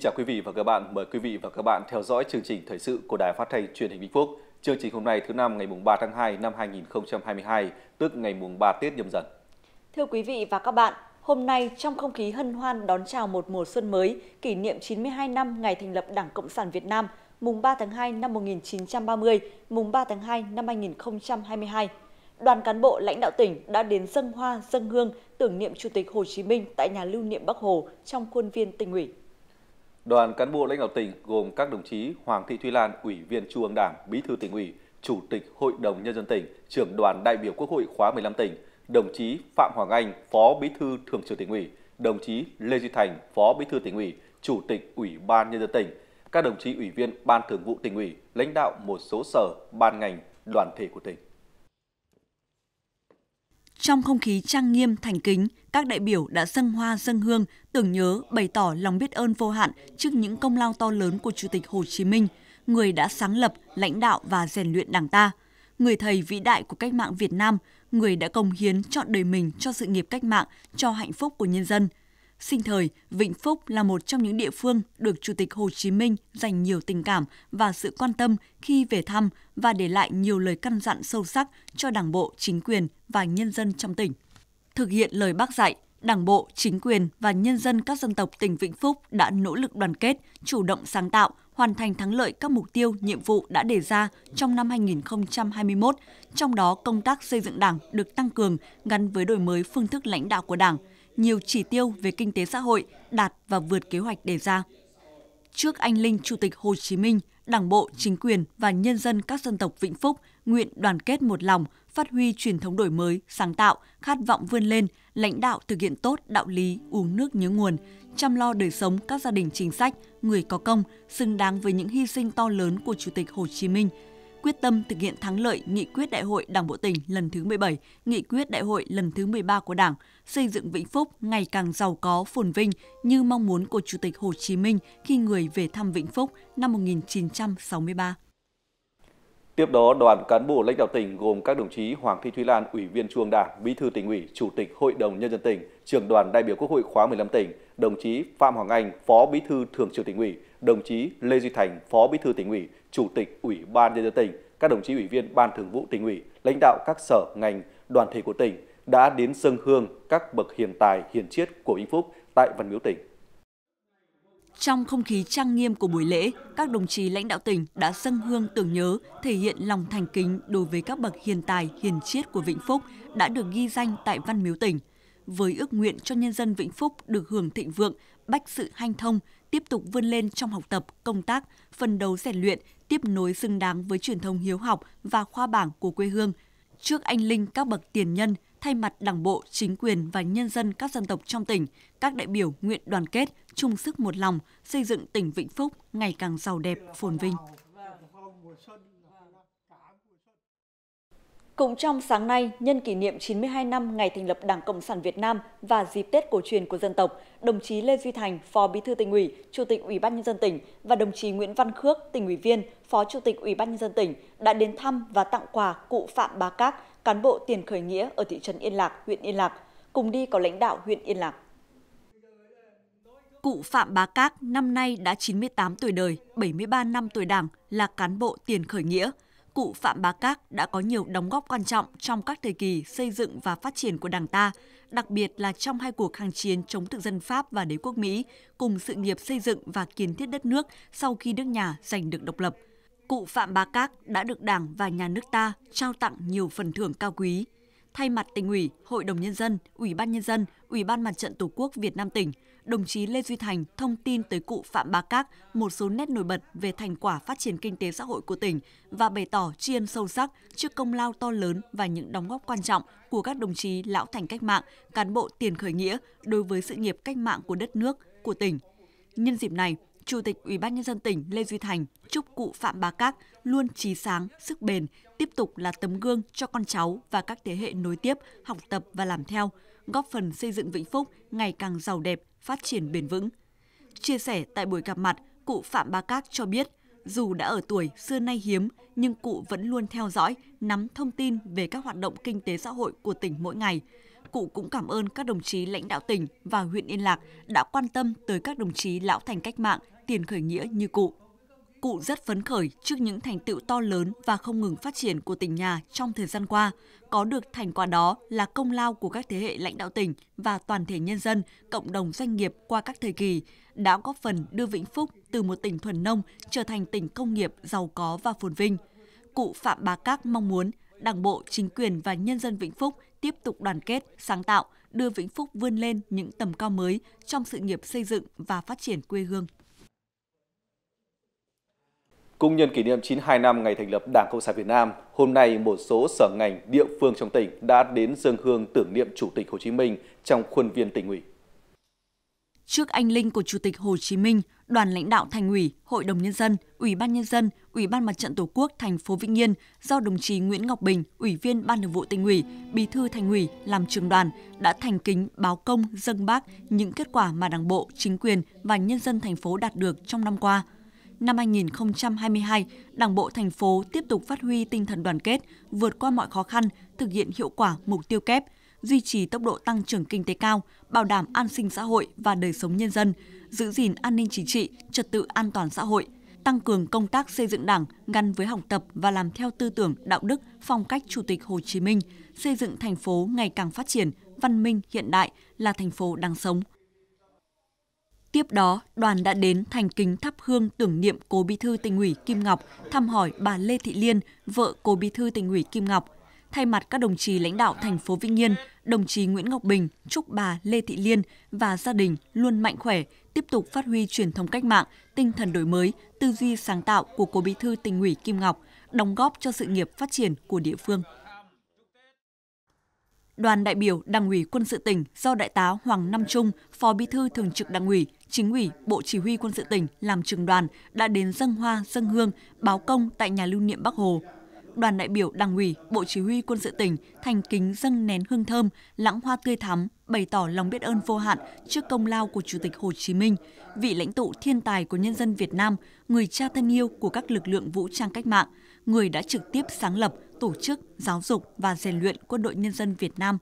Kính chào quý vị và các bạn. Mời quý vị và các bạn theo dõi chương trình thời sự của Đài Phát thanh Truyền hình Vĩnh Phúc. Chương trình hôm nay thứ năm ngày mùng 3 tháng 2 năm 2022, tức ngày mùng 3 Tết nhâm dần. Thưa quý vị và các bạn, hôm nay trong không khí hân hoan đón chào một mùa xuân mới, kỷ niệm 92 năm ngày thành lập Đảng Cộng sản Việt Nam, mùng 3 tháng 2 năm 1930, mùng 3 tháng 2 năm 2022. Đoàn cán bộ lãnh đạo tỉnh đã đến dân hoa, dân hương tưởng niệm Chủ tịch Hồ Chí Minh tại nhà lưu niệm Bắc Hồ trong khuôn viên tỉnh ủy. Đoàn cán bộ lãnh đạo tỉnh gồm các đồng chí Hoàng Thị Thúy Lan, Ủy viên Trung ương Đảng, Bí thư tỉnh ủy, Chủ tịch Hội đồng Nhân dân tỉnh, trưởng đoàn đại biểu Quốc hội khóa 15 tỉnh, đồng chí Phạm Hoàng Anh, Phó Bí thư Thường trực tỉnh ủy, đồng chí Lê Duy Thành, Phó Bí thư tỉnh ủy, Chủ tịch Ủy ban Nhân dân tỉnh, các đồng chí ủy viên Ban thường vụ tỉnh ủy, lãnh đạo một số sở, ban ngành, đoàn thể của tỉnh. Trong không khí trang nghiêm thành kính, các đại biểu đã dân hoa dân hương, tưởng nhớ bày tỏ lòng biết ơn vô hạn trước những công lao to lớn của Chủ tịch Hồ Chí Minh, người đã sáng lập, lãnh đạo và rèn luyện Đảng ta, người thầy vĩ đại của cách mạng Việt Nam, người đã công hiến chọn đời mình cho sự nghiệp cách mạng, cho hạnh phúc của nhân dân – Sinh thời, Vĩnh Phúc là một trong những địa phương được Chủ tịch Hồ Chí Minh dành nhiều tình cảm và sự quan tâm khi về thăm và để lại nhiều lời căn dặn sâu sắc cho Đảng bộ, chính quyền và nhân dân trong tỉnh. Thực hiện lời bác dạy, Đảng bộ, chính quyền và nhân dân các dân tộc tỉnh Vĩnh Phúc đã nỗ lực đoàn kết, chủ động sáng tạo, hoàn thành thắng lợi các mục tiêu, nhiệm vụ đã đề ra trong năm 2021, trong đó công tác xây dựng Đảng được tăng cường gắn với đổi mới phương thức lãnh đạo của Đảng – nhiều chỉ tiêu về kinh tế xã hội đạt và vượt kế hoạch đề ra. Trước anh linh Chủ tịch Hồ Chí Minh, Đảng bộ, chính quyền và nhân dân các dân tộc Vĩnh Phúc nguyện đoàn kết một lòng, phát huy truyền thống đổi mới, sáng tạo, khát vọng vươn lên, lãnh đạo thực hiện tốt đạo lý uống nước nhớ nguồn, chăm lo đời sống các gia đình chính sách, người có công, xứng đáng với những hy sinh to lớn của Chủ tịch Hồ Chí Minh – quyết tâm thực hiện thắng lợi nghị quyết Đại hội Đảng bộ tỉnh lần thứ 17, nghị quyết Đại hội lần thứ 13 của Đảng, xây dựng Vĩnh Phúc ngày càng giàu có phồn vinh như mong muốn của Chủ tịch Hồ Chí Minh khi người về thăm Vĩnh Phúc năm 1963. Tiếp đó, đoàn cán bộ lãnh đạo tỉnh gồm các đồng chí Hoàng Thị Thúy Lan, Ủy viên Trung ương Đảng, Bí thư tỉnh ủy, Chủ tịch Hội đồng nhân dân tỉnh, Trưởng đoàn đại biểu Quốc hội khóa 15 tỉnh, đồng chí Phạm Hoàng Anh, Phó Bí thư Thường trực tỉnh ủy, đồng chí Lê Duy Thành, Phó Bí thư tỉnh ủy, Chủ tịch Ủy ban nhân dân tỉnh, các đồng chí ủy viên Ban Thường vụ tỉnh ủy, lãnh đạo các sở ngành, đoàn thể của tỉnh đã đến sân hương các bậc hiền tài, hiền triết của Vĩnh Phúc tại Văn Miếu tỉnh. Trong không khí trang nghiêm của buổi lễ, các đồng chí lãnh đạo tỉnh đã dâng hương tưởng nhớ, thể hiện lòng thành kính đối với các bậc hiền tài, hiền triết của Vĩnh Phúc đã được ghi danh tại Văn Miếu tỉnh. Với ước nguyện cho nhân dân Vĩnh Phúc được hưởng thịnh vượng bách sự hanh thông, tiếp tục vươn lên trong học tập, công tác, phân đấu rèn luyện, tiếp nối xứng đáng với truyền thống hiếu học và khoa bảng của quê hương. Trước anh linh các bậc tiền nhân, thay mặt Đảng bộ, chính quyền và nhân dân các dân tộc trong tỉnh, các đại biểu nguyện đoàn kết, chung sức một lòng, xây dựng tỉnh Vĩnh Phúc ngày càng giàu đẹp, phồn vinh. Cũng trong sáng nay, nhân kỷ niệm 92 năm ngày thành lập Đảng Cộng sản Việt Nam và dịp Tết cổ truyền của dân tộc, đồng chí Lê Duy Thành, Phó Bí thư tỉnh ủy, Chủ tịch Ủy ban nhân dân tỉnh và đồng chí Nguyễn Văn Khước, tỉnh ủy viên, Phó Chủ tịch Ủy ban nhân dân tỉnh đã đến thăm và tặng quà cụ Phạm Bá Cát, cán bộ tiền khởi nghĩa ở thị trấn Yên Lạc, huyện Yên Lạc, cùng đi có lãnh đạo huyện Yên Lạc. Cụ Phạm Bá Cát năm nay đã 98 tuổi đời, 73 năm tuổi Đảng, là cán bộ tiền khởi nghĩa, cụ Phạm Bá Các đã có nhiều đóng góp quan trọng trong các thời kỳ xây dựng và phát triển của Đảng ta, đặc biệt là trong hai cuộc kháng chiến chống thực dân Pháp và đế quốc Mỹ, cùng sự nghiệp xây dựng và kiến thiết đất nước sau khi nước nhà giành được độc lập. Cụ Phạm Bá Các đã được Đảng và nhà nước ta trao tặng nhiều phần thưởng cao quý. Thay mặt tỉnh ủy, Hội đồng Nhân dân, Ủy ban Nhân dân, Ủy ban Mặt trận Tổ quốc Việt Nam tỉnh – đồng chí Lê Duy Thành thông tin tới cụ Phạm Bá Các một số nét nổi bật về thành quả phát triển kinh tế xã hội của tỉnh và bày tỏ tri ân sâu sắc trước công lao to lớn và những đóng góp quan trọng của các đồng chí lão thành cách mạng, cán bộ tiền khởi nghĩa đối với sự nghiệp cách mạng của đất nước, của tỉnh. Nhân dịp này, Chủ tịch Ủy ban nhân dân tỉnh Lê Duy Thành chúc cụ Phạm Bá Các luôn trí sáng, sức bền, tiếp tục là tấm gương cho con cháu và các thế hệ nối tiếp học tập và làm theo, góp phần xây dựng Vĩnh Phúc ngày càng giàu đẹp, phát triển bền vững. Chia sẻ tại buổi gặp mặt, cụ Phạm Ba Các cho biết, dù đã ở tuổi xưa nay hiếm, nhưng cụ vẫn luôn theo dõi, nắm thông tin về các hoạt động kinh tế xã hội của tỉnh mỗi ngày. Cụ cũng cảm ơn các đồng chí lãnh đạo tỉnh và huyện Yên Lạc đã quan tâm tới các đồng chí lão thành cách mạng, tiền khởi nghĩa như cụ cụ rất phấn khởi trước những thành tựu to lớn và không ngừng phát triển của tỉnh nhà trong thời gian qua. Có được thành quả đó là công lao của các thế hệ lãnh đạo tỉnh và toàn thể nhân dân, cộng đồng doanh nghiệp qua các thời kỳ, đã góp phần đưa Vĩnh Phúc từ một tỉnh thuần nông trở thành tỉnh công nghiệp giàu có và phồn vinh. Cụ Phạm Bá Các mong muốn Đảng bộ, chính quyền và nhân dân Vĩnh Phúc tiếp tục đoàn kết, sáng tạo, đưa Vĩnh Phúc vươn lên những tầm cao mới trong sự nghiệp xây dựng và phát triển quê hương. Cũng nhân kỷ niệm 92 năm ngày thành lập Đảng Cộng sản Việt Nam, hôm nay một số sở ngành địa phương trong tỉnh đã đến dân hương tưởng niệm Chủ tịch Hồ Chí Minh trong khuôn viên tỉnh ủy. Trước anh linh của Chủ tịch Hồ Chí Minh, đoàn lãnh đạo Thành ủy, Hội đồng nhân dân, Ủy ban nhân dân, Ủy ban Mặt trận Tổ quốc thành phố Vĩnh Yên do đồng chí Nguyễn Ngọc Bình, Ủy viên Ban Thường vụ Tỉnh ủy, Bí thư Thành ủy làm trường đoàn đã thành kính báo công dâng bác những kết quả mà Đảng bộ, chính quyền và nhân dân thành phố đạt được trong năm qua – năm 2022, Đảng bộ thành phố tiếp tục phát huy tinh thần đoàn kết, vượt qua mọi khó khăn, thực hiện hiệu quả mục tiêu kép, duy trì tốc độ tăng trưởng kinh tế cao, bảo đảm an sinh xã hội và đời sống nhân dân, giữ gìn an ninh chính trị, trật tự an toàn xã hội, tăng cường công tác xây dựng Đảng gắn với học tập và làm theo tư tưởng, đạo đức, phong cách Chủ tịch Hồ Chí Minh, xây dựng thành phố ngày càng phát triển, văn minh hiện đại là thành phố đang sống. Tiếp đó, đoàn đã đến thành kính thắp hương tưởng niệm cố bí thư tỉnh ủy Kim Ngọc, thăm hỏi bà Lê Thị Liên, vợ cố bí thư tỉnh ủy Kim Ngọc. Thay mặt các đồng chí lãnh đạo thành phố Vĩnh Yên, đồng chí Nguyễn Ngọc Bình chúc bà Lê Thị Liên và gia đình luôn mạnh khỏe, tiếp tục phát huy truyền thống cách mạng, tinh thần đổi mới, tư duy sáng tạo của cố bí thư tỉnh ủy Kim Ngọc, đóng góp cho sự nghiệp phát triển của địa phương đoàn đại biểu Đảng ủy Quân sự tỉnh do Đại tá Hoàng Nam Trung, Phó Bí thư Thường trực Đảng ủy, Chính ủy Bộ Chỉ huy Quân sự tỉnh làm trường đoàn đã đến dân hoa, dân hương, báo công tại nhà lưu niệm Bắc Hồ. Đoàn đại biểu Đảng ủy, Bộ Chỉ huy Quân sự tỉnh thành kính dâng nén hương thơm, lãng hoa tươi thắm, bày tỏ lòng biết ơn vô hạn trước công lao của Chủ tịch Hồ Chí Minh, vị lãnh tụ thiên tài của nhân dân Việt Nam, người cha thân yêu của các lực lượng vũ trang cách mạng, người đã trực tiếp sáng lập, tổ chức, giáo dục và rèn luyện quân đội nhân dân Việt Nam.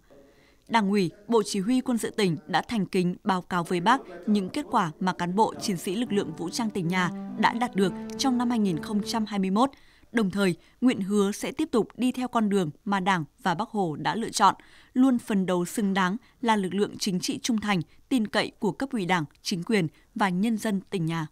Đảng ủy, Bộ Chỉ huy Quân sự tỉnh đã thành kính báo cáo với Bác những kết quả mà cán bộ chiến sĩ lực lượng vũ trang tỉnh nhà đã đạt được trong năm 2021, đồng thời nguyện hứa sẽ tiếp tục đi theo con đường mà Đảng và Bác Hồ đã lựa chọn, luôn phần đầu xứng đáng là lực lượng chính trị trung thành, tin cậy của cấp ủy Đảng, chính quyền và nhân dân tỉnh nhà.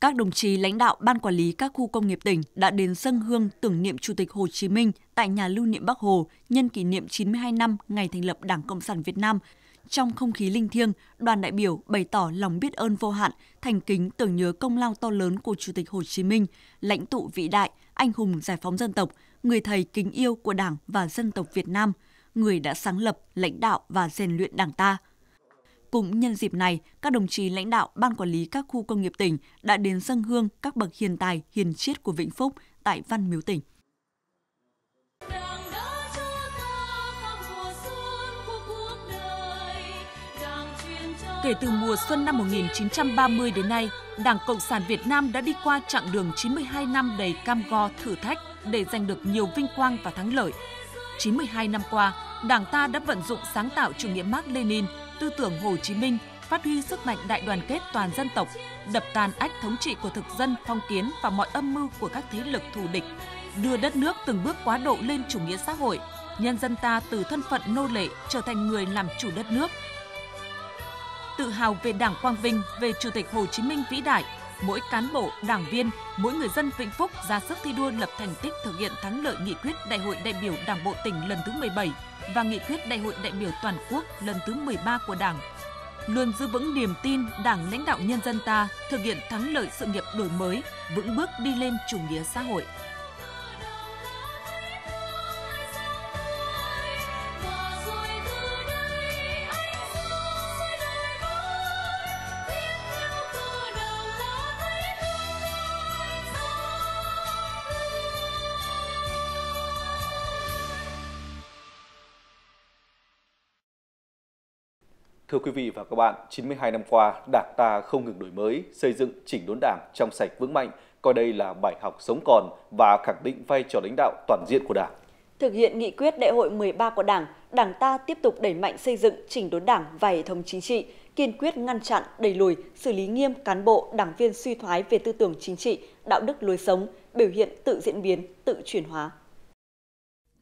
các đồng chí lãnh đạo Ban Quản lý các khu công nghiệp tỉnh đã đến dân hương tưởng niệm Chủ tịch Hồ Chí Minh tại nhà lưu niệm Bắc Hồ nhân kỷ niệm 92 năm ngày thành lập Đảng Cộng sản Việt Nam. Trong không khí linh thiêng, đoàn đại biểu bày tỏ lòng biết ơn vô hạn, thành kính tưởng nhớ công lao to lớn của Chủ tịch Hồ Chí Minh, lãnh tụ vĩ đại, anh hùng giải phóng dân tộc, người thầy kính yêu của Đảng và dân tộc Việt Nam, người đã sáng lập, lãnh đạo và rèn luyện Đảng ta – cũng nhân dịp này, các đồng chí lãnh đạo Ban Quản lý các khu công nghiệp tỉnh đã đến dân hương các bậc hiền tài, hiền triết của Vĩnh Phúc tại Văn Miếu tỉnh. Kể từ mùa xuân năm 1930 đến nay, Đảng Cộng sản Việt Nam đã đi qua chặng đường 92 năm đầy cam go thử thách để giành được nhiều vinh quang và thắng lợi. 92 năm qua, Đảng ta đã vận dụng sáng tạo chủ nghĩa Mark Lenin tư tưởng Hồ Chí Minh, phát huy sức mạnh đại đoàn kết toàn dân tộc, đập tàn ách thống trị của thực dân phong kiến và mọi âm mưu của các thế lực thù địch, đưa đất nước từng bước quá độ lên chủ nghĩa xã hội, nhân dân ta từ thân phận nô lệ trở thành người làm chủ đất nước. Tự hào về Đảng Quang Vinh, về Chủ tịch Hồ Chí Minh vĩ đại, mỗi cán bộ, đảng viên, mỗi người dân Vĩnh Phúc ra sức thi đua lập thành tích thực hiện thắng lợi nghị quyết Đại hội đại biểu Đảng bộ tỉnh lần thứ 17 và nghị quyết Đại hội đại biểu toàn quốc lần thứ 13 của Đảng luôn giữ vững niềm tin Đảng lãnh đạo nhân dân ta thực hiện thắng lợi sự nghiệp đổi mới, vững bước đi lên chủ nghĩa xã hội. quý vị và các bạn, 92 năm qua, Đảng ta không ngừng đổi mới, xây dựng chỉnh đốn Đảng trong sạch vững mạnh, coi đây là bài học sống còn và khẳng định vai trò lãnh đạo toàn diện của Đảng. Thực hiện nghị quyết đại hội 13 của Đảng, Đảng ta tiếp tục đẩy mạnh xây dựng chỉnh đốn Đảng và hệ thống chính trị, kiên quyết ngăn chặn, đẩy lùi, xử lý nghiêm cán bộ, đảng viên suy thoái về tư tưởng chính trị, đạo đức lối sống, biểu hiện tự diễn biến, tự chuyển hóa.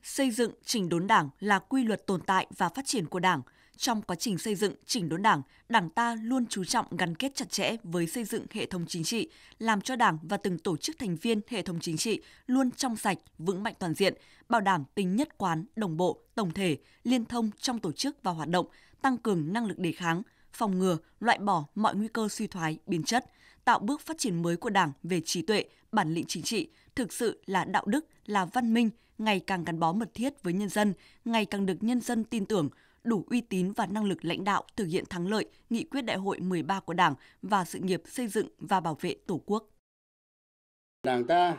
Xây dựng chỉnh đốn Đảng là quy luật tồn tại và phát triển của Đảng – trong quá trình xây dựng chỉnh đốn Đảng, Đảng ta luôn chú trọng gắn kết chặt chẽ với xây dựng hệ thống chính trị, làm cho Đảng và từng tổ chức thành viên hệ thống chính trị luôn trong sạch, vững mạnh toàn diện, bảo đảm tính nhất quán, đồng bộ, tổng thể, liên thông trong tổ chức và hoạt động, tăng cường năng lực đề kháng, phòng ngừa, loại bỏ mọi nguy cơ suy thoái, biến chất, tạo bước phát triển mới của Đảng về trí tuệ, bản lĩnh chính trị, thực sự là đạo đức, là văn minh, ngày càng gắn bó mật thiết với nhân dân, ngày càng được nhân dân tin tưởng, đủ uy tín và năng lực lãnh đạo thực hiện thắng lợi nghị quyết đại hội 13 của Đảng và sự nghiệp xây dựng và bảo vệ Tổ quốc. Đảng ta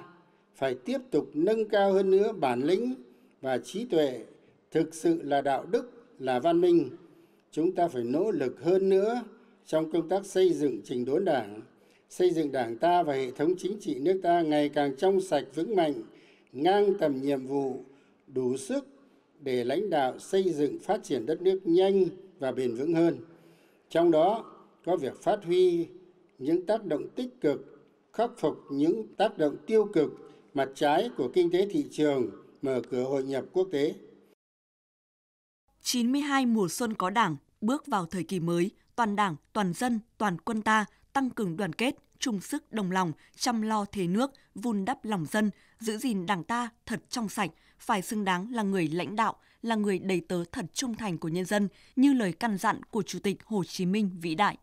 phải tiếp tục nâng cao hơn nữa bản lĩnh và trí tuệ, thực sự là đạo đức, là văn minh. Chúng ta phải nỗ lực hơn nữa trong công tác xây dựng trình đốn đảng, xây dựng đảng ta và hệ thống chính trị nước ta ngày càng trong sạch vững mạnh, ngang tầm nhiệm vụ, đủ sức để lãnh đạo xây dựng phát triển đất nước nhanh và bền vững hơn trong đó có việc phát huy những tác động tích cực khắc phục những tác động tiêu cực mặt trái của kinh tế thị trường mở cửa hội nhập quốc tế 92 mùa xuân có Đảng bước vào thời kỳ mới, toàn Đảng, toàn dân, toàn quân ta tăng cường đoàn kết, chung sức đồng lòng, chăm lo thế nước, vun đắp lòng dân, giữ gìn Đảng ta thật trong sạch, phải xứng đáng là người lãnh đạo, là người đầy tớ thật trung thành của nhân dân như lời căn dặn của Chủ tịch Hồ Chí Minh vĩ đại.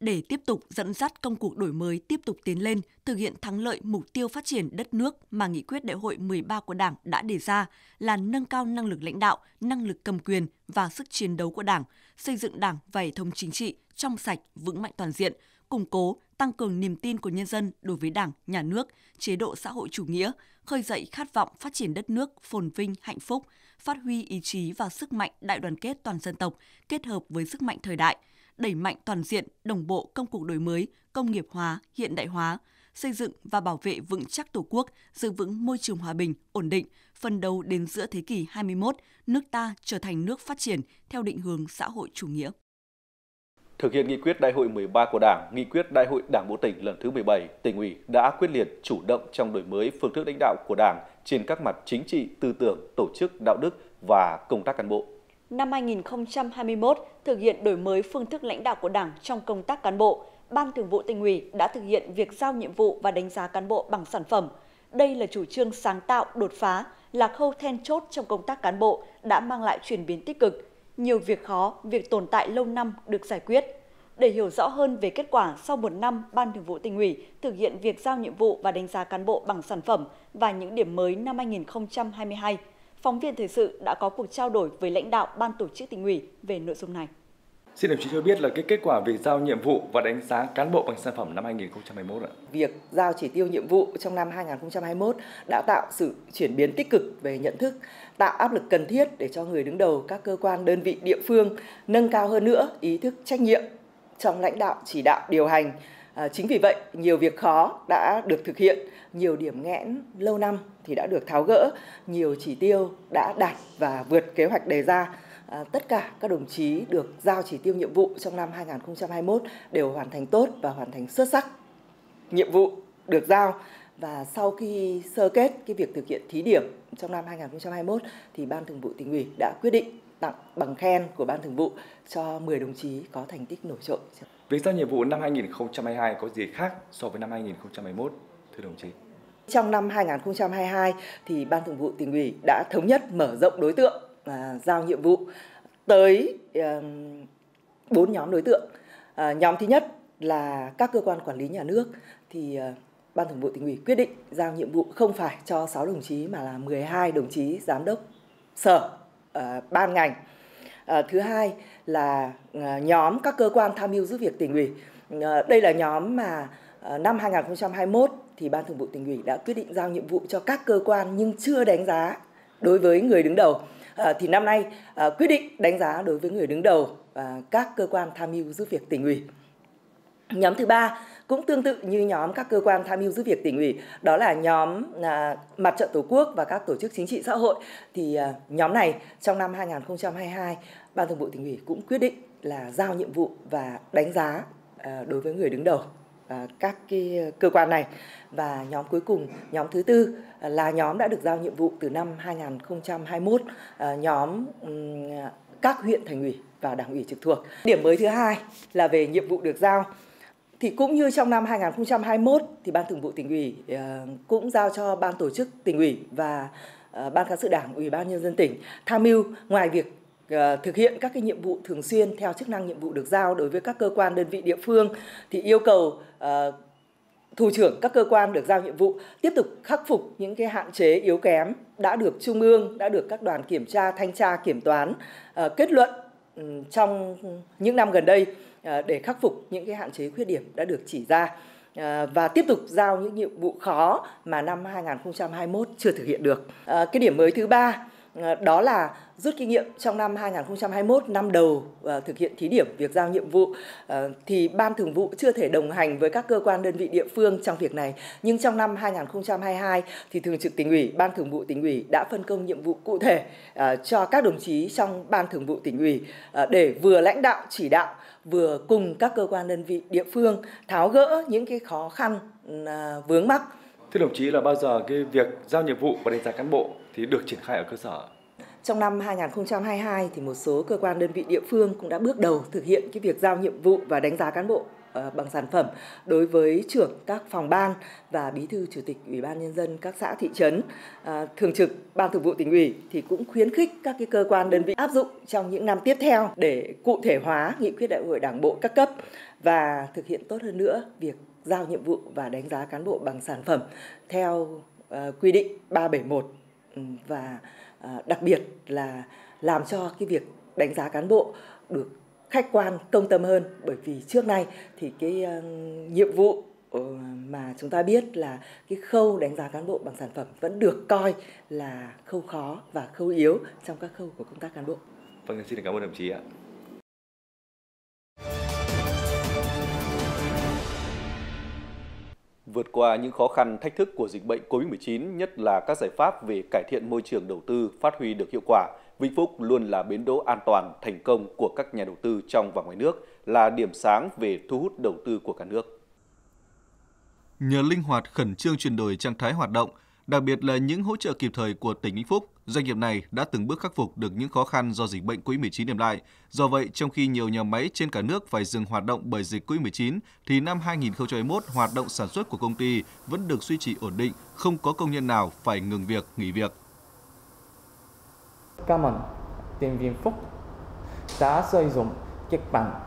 Để tiếp tục dẫn dắt công cuộc đổi mới tiếp tục tiến lên, thực hiện thắng lợi mục tiêu phát triển đất nước mà nghị quyết đại hội 13 của Đảng đã đề ra là nâng cao năng lực lãnh đạo, năng lực cầm quyền và sức chiến đấu của Đảng, xây dựng Đảng và hệ thống chính trị trong sạch, vững mạnh toàn diện, củng cố, tăng cường niềm tin của nhân dân đối với Đảng, Nhà nước, chế độ xã hội chủ nghĩa, khơi dậy khát vọng phát triển đất nước phồn vinh, hạnh phúc, phát huy ý chí và sức mạnh đại đoàn kết toàn dân tộc kết hợp với sức mạnh thời đại, đẩy mạnh toàn diện, đồng bộ công cuộc đổi mới, công nghiệp hóa, hiện đại hóa, xây dựng và bảo vệ vững chắc Tổ quốc, giữ vững môi trường hòa bình, ổn định, phân đấu đến giữa thế kỷ 21, nước ta trở thành nước phát triển theo định hướng xã hội chủ nghĩa. Thực hiện nghị quyết đại hội 13 của Đảng, nghị quyết đại hội Đảng bộ tỉnh lần thứ 17, tỉnh ủy đã quyết liệt chủ động trong đổi mới phương thức lãnh đạo của Đảng trên các mặt chính trị, tư tưởng, tổ chức, đạo đức và công tác cán bộ. Năm 2021, thực hiện đổi mới phương thức lãnh đạo của Đảng trong công tác cán bộ, Ban Thường vụ tỉnh ủy đã thực hiện việc giao nhiệm vụ và đánh giá cán bộ bằng sản phẩm. Đây là chủ trương sáng tạo, đột phá, là khâu then chốt trong công tác cán bộ đã mang lại chuyển biến tích cực nhiều việc khó, việc tồn tại lâu năm được giải quyết. Để hiểu rõ hơn về kết quả sau một năm, Ban Thường vụ tỉnh ủy thực hiện việc giao nhiệm vụ và đánh giá cán bộ bằng sản phẩm và những điểm mới năm 2022, phóng viên thời sự đã có cuộc trao đổi với lãnh đạo Ban tổ chức tỉnh ủy về nội dung này. Xin đồng chí cho biết là cái kết quả việc giao nhiệm vụ và đánh giá cán bộ bằng sản phẩm năm 2021 ạ. Việc giao chỉ tiêu nhiệm vụ trong năm 2021 đã tạo sự chuyển biến tích cực về nhận thức, tạo áp lực cần thiết để cho người đứng đầu các cơ quan đơn vị địa phương nâng cao hơn nữa ý thức trách nhiệm trong lãnh đạo chỉ đạo điều hành. À, chính vì vậy, nhiều việc khó đã được thực hiện, nhiều điểm nghẽn lâu năm thì đã được tháo gỡ, nhiều chỉ tiêu đã đạt và vượt kế hoạch đề ra À, tất cả các đồng chí được giao chỉ tiêu nhiệm vụ trong năm 2021 đều hoàn thành tốt và hoàn thành xuất sắc nhiệm vụ được giao và sau khi sơ kết cái việc thực hiện thí điểm trong năm 2021 thì Ban Thường vụ tỉnh ủy đã quyết định tặng bằng khen của Ban Thường vụ cho 10 đồng chí có thành tích nổi trội. Việc giao nhiệm vụ năm 2022 có gì khác so với năm 2021 thưa đồng chí? Trong năm 2022 thì Ban Thường vụ tỉnh ủy đã thống nhất mở rộng đối tượng và giao nhiệm vụ tới bốn nhóm đối tượng. À, nhóm thứ nhất là các cơ quan quản lý nhà nước thì ờ, Ban Thường vụ tỉnh ủy quyết định giao nhiệm vụ không phải cho 6 đồng chí mà là 12 đồng chí giám đốc sở, ờ, ban ngành. Ờ, thứ hai là nhóm các cơ quan tham mưu giúp việc tỉnh ủy. Đây là nhóm mà năm 2021 thì Ban Thường vụ tỉnh ủy đã quyết định giao nhiệm vụ cho các cơ quan nhưng chưa đánh giá đối với người đứng đầu Ờ, thì năm nay ờ, quyết định đánh giá đối với người đứng đầu và các cơ quan tham mưu giúp việc tỉnh ủy. Nhóm thứ ba cũng tương tự như nhóm các cơ quan tham mưu giúp việc tỉnh ủy, đó là nhóm à, mặt trận Tổ quốc và các tổ chức chính trị xã hội. Thì à, nhóm này trong năm 2022, Ban Thường vụ tỉnh ủy cũng quyết định là giao nhiệm vụ và đánh giá à, đối với người đứng đầu À, các cái ờ, cơ quan này và nhóm cuối cùng nhóm thứ tư à, là nhóm đã được giao nhiệm vụ từ năm 2021 à, nhóm các huyện thành ủy và đảng ủy trực thuộc. Điểm mới thứ hai là về nhiệm vụ được giao thì cũng như trong năm 2021 thì ban thường vụ tỉnh ủy ờ, cũng giao cho ban tổ chức tỉnh ủy và ờ, ban cán sự đảng ủy ban nhân dân tỉnh tham mưu ngoài việc Ờ, thực hiện các cái nhiệm vụ thường xuyên theo chức năng nhiệm vụ được giao đối với các cơ quan đơn vị địa phương thì yêu cầu ờ, thủ trưởng các cơ quan được giao nhiệm vụ tiếp tục khắc phục những cái hạn chế yếu kém đã được trung ương đã được các đoàn kiểm tra thanh tra kiểm toán ờ, kết luận ừ, trong những năm gần đây để khắc phục những cái hạn chế khuyết điểm đã được chỉ ra và tiếp tục giao những nhiệm vụ khó mà năm 2021 chưa thực hiện được. Cái điểm mới thứ ba Ờ, đó là rút kinh nghiệm trong năm 2021 năm đầu uh, thực hiện thí điểm việc giao nhiệm vụ uh, thì ban thường vụ chưa thể đồng hành với các cơ quan đơn vị địa phương trong việc này nhưng trong năm 2022 thì thường trực tỉnh ủy ban thường vụ tỉnh ủy đã phân công nhiệm vụ cụ thể uh, cho các đồng chí trong ban thường vụ tỉnh ủy uh, để vừa lãnh đạo chỉ đạo vừa cùng các cơ quan đơn vị địa phương tháo gỡ những cái khó khăn uh, vướng mắc Thưa đồng chí là bao giờ cái việc giao nhiệm vụ và đánh giá cán bộ thì được triển khai ở cơ sở? Trong năm 2022 thì một số cơ quan đơn vị địa phương cũng đã bước đầu thực hiện cái việc giao nhiệm vụ và đánh giá cán bộ ờ, bằng sản phẩm đối với trưởng các phòng ban và bí thư chủ tịch ủy ban nhân dân các xã thị trấn ờ, thường trực ban thường vụ tỉnh ủy thì cũng khuyến khích các cái cơ quan đơn vị áp dụng trong những năm tiếp theo để cụ thể hóa nghị quyết đại hội đảng bộ các cấp và thực hiện tốt hơn nữa việc giao nhiệm vụ và đánh giá cán bộ bằng sản phẩm theo ờ, quy định 371 và à, đặc biệt là làm cho cái việc đánh giá cán bộ được khách quan công tâm hơn bởi vì trước nay thì cái à, nhiệm vụ ờ, mà chúng ta biết là cái khâu đánh giá cán bộ bằng sản phẩm vẫn được coi là khâu khó và khâu yếu trong các khâu của công tác cán bộ. Vâng, xin cảm ơn đồng chí ạ. Vượt qua những khó khăn, thách thức của dịch bệnh COVID-19, nhất là các giải pháp về cải thiện môi trường đầu tư phát huy được hiệu quả, Vĩnh Phúc luôn là bến đỗ an toàn, thành công của các nhà đầu tư trong và ngoài nước, là điểm sáng về thu hút đầu tư của cả nước. Nhờ linh hoạt khẩn trương chuyển đổi trạng thái hoạt động, Đặc biệt là những hỗ trợ kịp thời của tỉnh Vĩnh Phúc, doanh nghiệp này đã từng bước khắc phục được những khó khăn do dịch bệnh COVID-19 đem lại. Do vậy, trong khi nhiều nhà máy trên cả nước phải dừng hoạt động bởi dịch COVID-19, thì năm 2021 hoạt động sản xuất của công ty vẫn được duy trì ổn định, không có công nhân nào phải ngừng việc, nghỉ việc. Cảm ơn tỉnh Vĩnh Phúc đã sử dụng kịch bản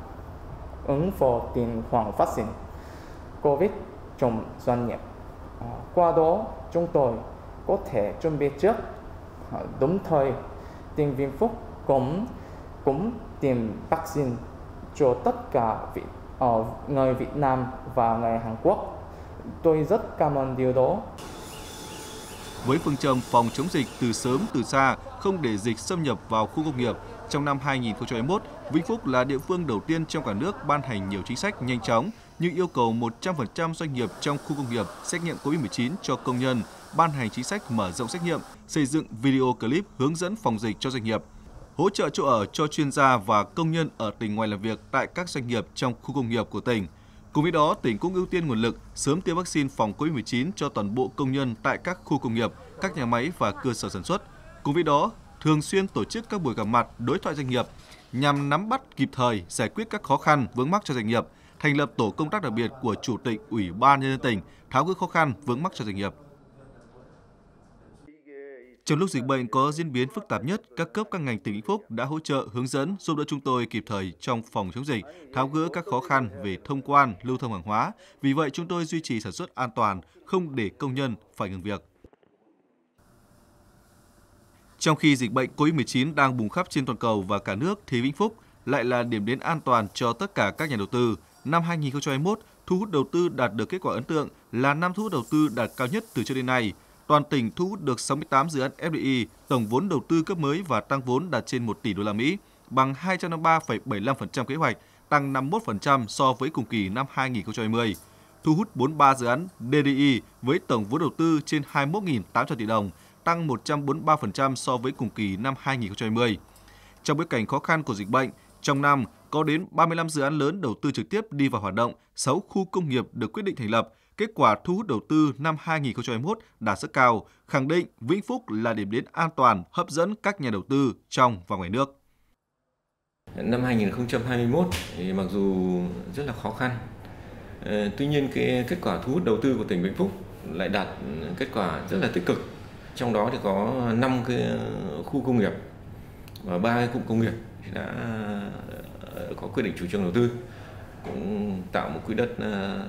ứng phó tình hoàng phát sinh COVID trong doanh nghiệp. À, qua đó chúng tôi có thể chuẩn bị trước à, đúng thời tỉnh Vĩnh Phúc cũng cũng tìm vaccine cho tất cả vị, ờ, người Việt Nam và người Hàn Quốc. Tôi rất cảm ơn điều đó. Với phương châm phòng chống dịch từ sớm từ xa, không để dịch xâm nhập vào khu công nghiệp, trong năm 2021, Vĩnh Phúc là địa phương đầu tiên trong cả nước ban hành nhiều chính sách nhanh chóng, như yêu cầu 100% doanh nghiệp trong khu công nghiệp xét nghiệm COVID-19 cho công nhân, ban hành chính sách mở rộng xét nghiệm, xây dựng video clip hướng dẫn phòng dịch cho doanh nghiệp, hỗ trợ chỗ ở cho chuyên gia và công nhân ở tỉnh ngoài làm việc tại các doanh nghiệp trong khu công nghiệp của tỉnh. Cùng với đó, tỉnh cũng ưu tiên nguồn lực sớm tiêm vaccine phòng COVID-19 cho toàn bộ công nhân tại các khu công nghiệp, các nhà máy và cơ sở sản xuất. Cùng với đó, thường xuyên tổ chức các buổi gặp mặt đối thoại doanh nghiệp nhằm nắm bắt kịp thời giải quyết các khó khăn vướng mắc cho doanh nghiệp – thành lập tổ công tác đặc biệt của Chủ tịch Ủy ban Nhân dân tỉnh tháo gỡ khó khăn vướng mắc cho doanh nghiệp. Trong lúc dịch bệnh có diễn biến phức tạp nhất, các cấp các ngành tỉnh Vĩnh Phúc đã hỗ trợ, hướng dẫn, giúp đỡ chúng tôi kịp thời trong phòng chống dịch, tháo gỡ các khó khăn về thông quan, lưu thông hàng hóa. Vì vậy, chúng tôi duy trì sản xuất an toàn, không để công nhân phải ngừng việc. Trong khi dịch bệnh COVID-19 đang bùng khắp trên toàn cầu và cả nước, thì Vĩnh Phúc lại là điểm đến an toàn cho tất cả các nhà đầu tư, Năm 2021, thu hút đầu tư đạt được kết quả ấn tượng là năm thu hút đầu tư đạt cao nhất từ trước đến nay. Toàn tỉnh thu hút được 68 dự án FDI, tổng vốn đầu tư cấp mới và tăng vốn đạt trên 1 tỷ đô la Mỹ, bằng 253,75% kế hoạch, tăng 51% so với cùng kỳ năm 2020. Thu hút 43 dự án DDI với tổng vốn đầu tư trên 21.800 tỷ đồng, tăng 143% so với cùng kỳ năm 2020. Trong bối cảnh khó khăn của dịch bệnh, trong năm, có đến 35 dự án lớn đầu tư trực tiếp đi vào hoạt động, 6 khu công nghiệp được quyết định thành lập. Kết quả thu hút đầu tư năm 2021 đạt rất cao, khẳng định Vĩnh Phúc là điểm đến an toàn, hấp dẫn các nhà đầu tư trong và ngoài nước. Năm 2021 thì mặc dù rất là khó khăn, ờ, tuy nhiên cái kết quả thu hút đầu tư của tỉnh Vĩnh Phúc lại đạt kết quả rất là tích cực. Trong đó thì có 5 cái khu công nghiệp và 3 cái cụm công nghiệp đã Ờ, có quyết định chủ trương đầu tư cũng tạo một quỹ đất ờ,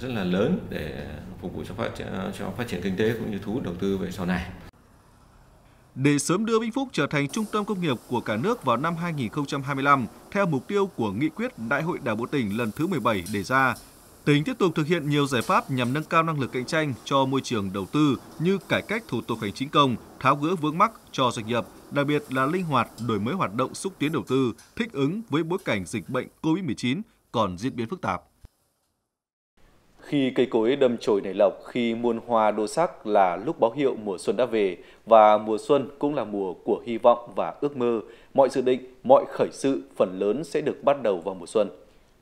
rất là lớn để phục vụ cho phát cho phát triển kinh tế cũng như thu hút đầu tư về sau này. Để sớm đưa Vĩnh Phúc trở thành trung tâm công nghiệp của cả nước vào năm 2025 theo mục tiêu của nghị quyết Đại hội Đảng bộ tỉnh lần thứ 17 đề ra, tỉnh tiếp tục thực hiện nhiều giải pháp nhằm nâng cao năng lực cạnh tranh cho môi trường đầu tư như cải cách thủ tục hành chính công, tháo gỡ vướng mắc cho doanh nghiệp, đặc biệt là linh hoạt đổi mới hoạt động xúc tiến đầu tư, thích ứng với bối cảnh dịch bệnh COVID-19 còn diễn biến phức tạp. Khi cây cối đâm chồi nảy lộc, khi muôn hoa đua sắc là lúc báo hiệu mùa xuân đã về và mùa xuân cũng là mùa của hy vọng và ước mơ. Mọi dự định, mọi khởi sự phần lớn sẽ được bắt đầu vào mùa xuân.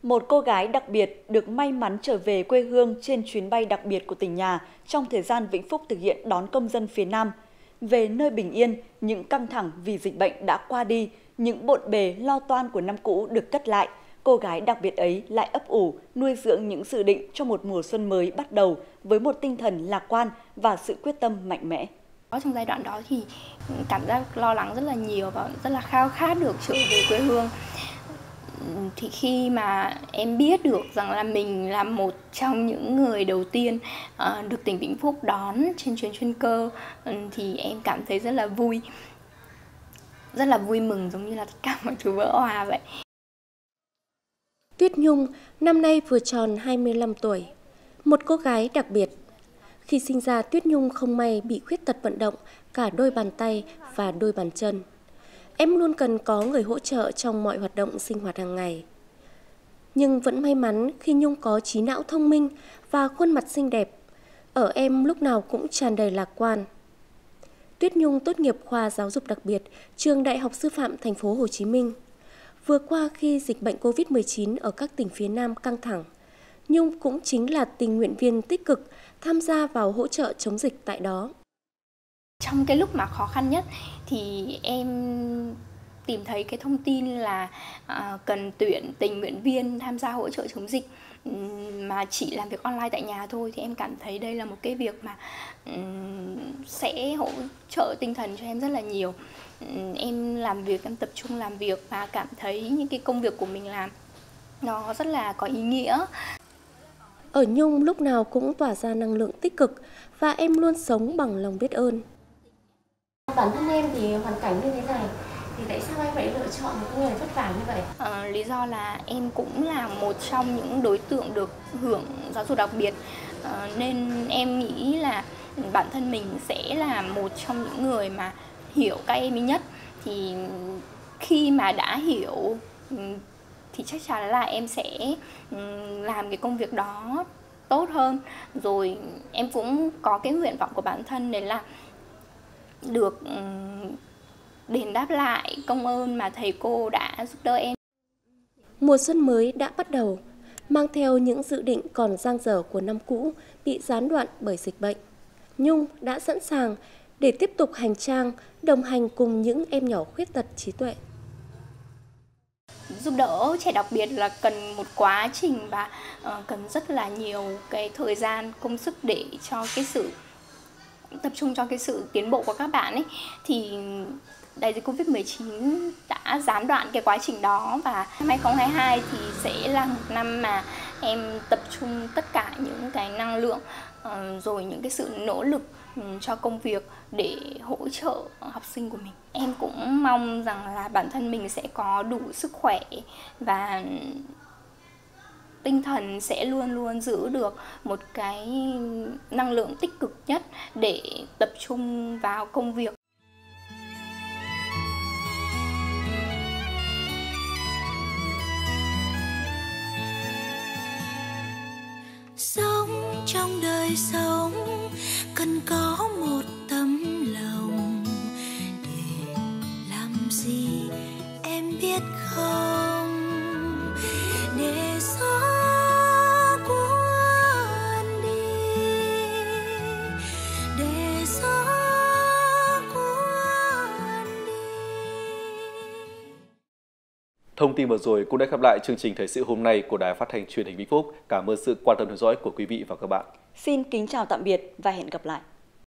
Một cô gái đặc biệt được may mắn trở về quê hương trên chuyến bay đặc biệt của tỉnh nhà trong thời gian Vĩnh Phúc thực hiện đón công dân phía Nam – về nơi bình yên, những căng thẳng vì dịch bệnh đã qua đi, những bộn bề lo toan của năm cũ được cất lại. Cô gái đặc biệt ấy lại ấp ủ, nuôi dưỡng những dự định cho một mùa xuân mới bắt đầu với một tinh thần lạc quan và sự quyết tâm mạnh mẽ. trong giai đoạn đó thì cảm giác lo lắng rất là nhiều và rất là khao khát được trở về quê hương thì khi mà em biết được rằng là mình là một trong những người đầu tiên uh, được tỉnh Vĩnh Phúc đón trên chuyến chuyên cơ ừ, thì em cảm thấy rất là vui rất là vui mừng giống như là tất cả mọi thứ vỡ hòa vậy Tuyết Nhung năm nay vừa tròn 25 tuổi, một cô gái đặc biệt. Khi sinh ra Tuyết Nhung không may bị khuyết tật vận động cả đôi bàn tay và đôi bàn chân. Em luôn cần có người hỗ trợ trong mọi hoạt động sinh hoạt hàng ngày. Nhưng vẫn may mắn khi Nhung có trí não thông minh và khuôn mặt xinh đẹp, ở em lúc nào cũng tràn đầy lạc quan. Tuyết Nhung tốt nghiệp khoa giáo dục đặc biệt, trường Đại học Sư phạm thành phố Hồ Chí Minh. Vừa qua khi dịch bệnh COVID-19 ở các tỉnh phía Nam căng thẳng, Nhung cũng chính là tình nguyện viên tích cực tham gia vào hỗ trợ chống dịch tại đó trong cái lúc mà khó khăn nhất thì em tìm thấy cái thông tin là à, cần tuyển tình nguyện viên tham gia hỗ trợ chống dịch mà chỉ làm việc online tại nhà thôi thì em cảm thấy đây là một cái việc mà sẽ hỗ trợ tinh thần cho em rất là nhiều em làm việc em tập trung làm việc và cảm thấy những cái công việc của mình làm nó rất là có ý nghĩa ở nhung lúc nào cũng tỏa ra năng lượng tích cực và em luôn sống bằng lòng biết ơn bản thân em thì hoàn cảnh như thế này thì tại sao anh lại lựa chọn một người vất vả như vậy? À, lý do là em cũng là một trong những đối tượng được hưởng giáo dục đặc biệt à, nên em nghĩ là bản thân mình sẽ là một trong những người mà hiểu các em ấy nhất thì khi mà đã hiểu ừ, thì chắc chắn là em sẽ ừ, làm cái công việc đó tốt hơn rồi em cũng có cái nguyện vọng của bản thân đấy là được ừ, đền đáp lại công ơn mà thầy cô đã giúp đỡ em. Mùa xuân mới đã bắt đầu, mang theo những dự định còn dang dở của năm cũ bị gián đoạn bởi dịch bệnh. Nhung đã sẵn sàng để tiếp tục hành trang, đồng hành cùng những em nhỏ khuyết tật trí tuệ. Giúp đỡ trẻ đặc biệt là cần một quá trình và ờ, cần rất là nhiều cái thời gian, công sức để cho cái sự tập trung cho cái sự tiến bộ của các bạn ấy thì đại dịch Covid-19 đã gián đoạn cái quá trình đó và năm 2022 thì sẽ là một năm mà em tập trung tất cả những cái năng lượng ờ, rồi những cái sự nỗ lực ừ, cho công việc để hỗ trợ học sinh của mình. Em cũng mong rằng là bản thân mình sẽ có đủ sức khỏe và tinh thần sẽ luôn luôn giữ được một cái năng lượng tích cực nhất để tập trung vào công việc trong đời sống cần có một tấm lòng để làm gì em biết không Thông tin vừa rồi cũng đã khép lại chương trình thời sự hôm nay của Đài Phát thanh Truyền hình Vĩnh Phúc. Cảm ơn sự quan tâm theo dõi của quý vị và các bạn. Xin kính chào tạm biệt và hẹn gặp lại.